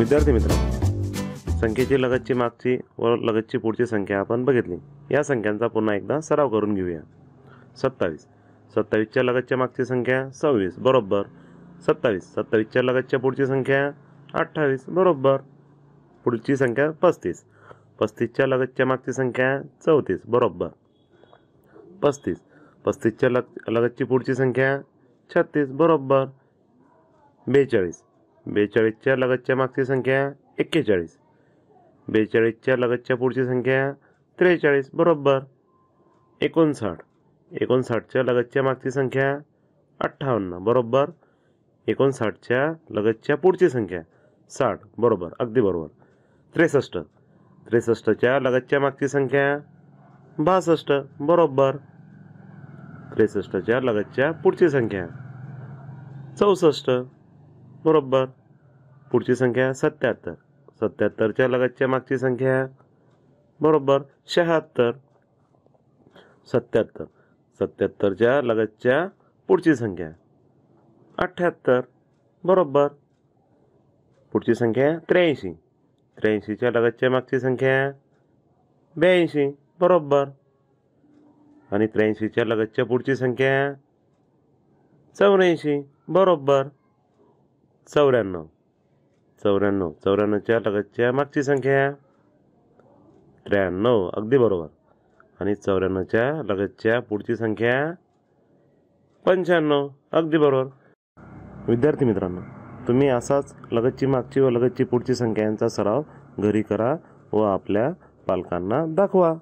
विद्यार्थी मित्र संख्येची लगतची मागची व लगतची पुढची संख्या आपण बघितली या संख्यांचा पुन्हा एकदा सराव करून घेऊया सत्तावीस सत्तावीसच्या लगतच्या मागची संख्या सव्वीस बरोबर सत्तावीस सत्तावीसच्या लगतच्या पुढची संख्या अठ्ठावीस बरोबर पुढची संख्या पस्तीस पस्तीसच्या लगतच्या मागची संख्या चौतीस बरोबर पस्तीस पस्तीसच्या लग लगतची पुढची संख्या छत्तीस बरोबर बेचाळीस बेचाळीसच्या लगतच्या मागची संख्या एक्केचाळीस बेचाळीसच्या लगतच्या पुढची संख्या त्रेचाळीस बरोबर एकोणसाठ एकोणसाठच्या लगतच्या मागची संख्या अठ्ठावन्न बरोबर एकोणसाठच्या लगतच्या पुढची संख्या साठ बरोबर अगदी बरोबर त्रेसष्ट त्रेसष्टच्या लगतच्या मागची संख्या बासष्ट बरोबर त्रेसष्टच्या लगतच्या पुढची संख्या चौसष्ट बरोबर पुढची संख्या सत्याहत्तर सत्याहत्तरच्या लगतच्या मागची संख्या बरोबर शहात्तर सत्याहत्तर सत्याहत्तरच्या लगतच्या पुढची संख्या अठ्ठ्याहत्तर बरोबर पुढची संख्या त्र्याऐंशी त्र्याऐंशीच्या लगतच्या मागची संख्या ब्याऐंशी बरोबर आणि त्र्याऐंशीच्या लगतच्या पुढची संख्या चौऱ्याऐंशी बरोबर चौऱ्याण्णव चौऱ्याण्णव चौऱ्याण्णवच्या लगतच्या मागची संख्या त्र्याण्णव अगदी बरोबर आणि चौऱ्याण्णवच्या लगतच्या पुढची संख्या पंच्याण्णव अगदी बरोबर विद्यार्थी मित्रांनो तुम्ही असाच लगतची मागची व लगतची पुढची संख्यांचा सराव घरी करा व आपल्या पालकांना दाखवा